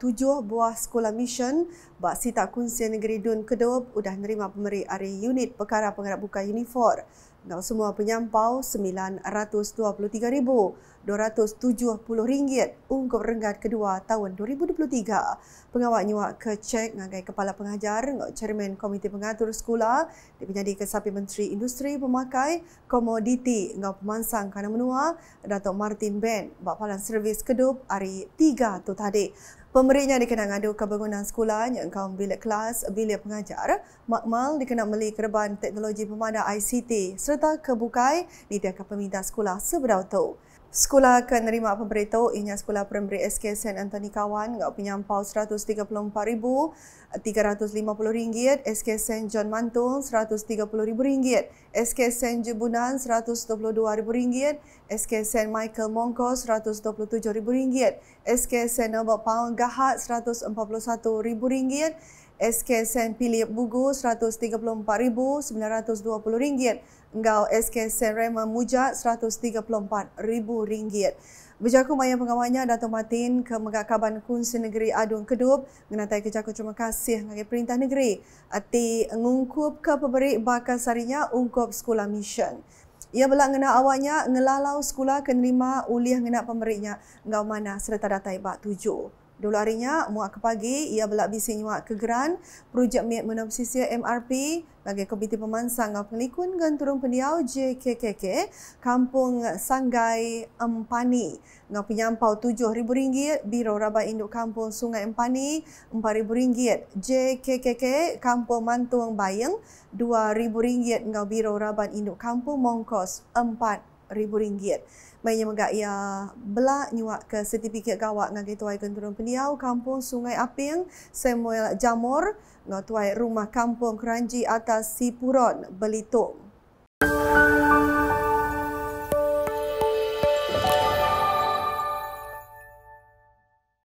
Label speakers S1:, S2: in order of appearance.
S1: tujuh buah sekolah mission Baksi sita Kunsi Negeri Dun Kedub sudah nerima pemerik dari unit perkara pengharap buka uniform. Dan semua penyampau RM923,270 untuk renggan kedua tahun 2023. Pengawal nyuak ke cek ngagai kepala pengajar, chairman komite pengatur sekolah, dipenjadi ke sapi menteri industri pemakai, komoditi ngau pemansang kanan Datuk Martin Ben, bapalan servis kedup hari 3 tu tadi. Pemeriknya dikenal mengadukan bangunan sekolah yang kaum bilik kelas, bilik pengajar. Makmal dikenal beli kerban teknologi pemadam ICT serta kebukai di tiap pemindah sekolah seberau tu. Sekolah akan menerima pemberitahu ianya Sekolah Primary SK Anthony Kawan yang penyampau RM134,350 SK St. John Mantung RM130,000 SK St. Jebunan RM122,000 SK St. Michael Mongko RM127,000 SK St. Noble Pound Gahat RM141,000 SKSN Pilih Bugu RM134,920 Engau SKSN Rema Mujat 134,000 ringgit. Berjaku maya pengawalnya Dato' Matin ke Megakaban Kaban Kunsi Negeri Adun Kedub mengatai kejaku terima kasih dengan perintah negeri ati mengungkup ke pemberi bakal sarinya ungkup sekolah mission. Ia belak ngena awalnya ngelalau sekolah kenerima ulih ngena pemberinya engau mana serta datai ibat tujuh. Dulu harinya, muak ke pagi, ia belak bisi nyuak ke geran, projek miat menopsisi MRP, bagi komiti pemansang dan pengelikun dengan turun pendiau JKKK, Kampung Sanggai Empani. Dengan penyampau rm ringgit, Biro Rabat Induk Kampung Sungai Empani rm ringgit, JKKK Kampung Mantuang Bayang rm ringgit, dengan Biro Rabat Induk Kampung Mongkos ribu ringgit. Mainnya megak ia ya, belak nyuak ke sertifikat gawak dengan ketua kenturun pendiau kampung Sungai Aping, Samuel jamur, dengan tuai rumah kampung Keranji atas Sipuron, Belitung.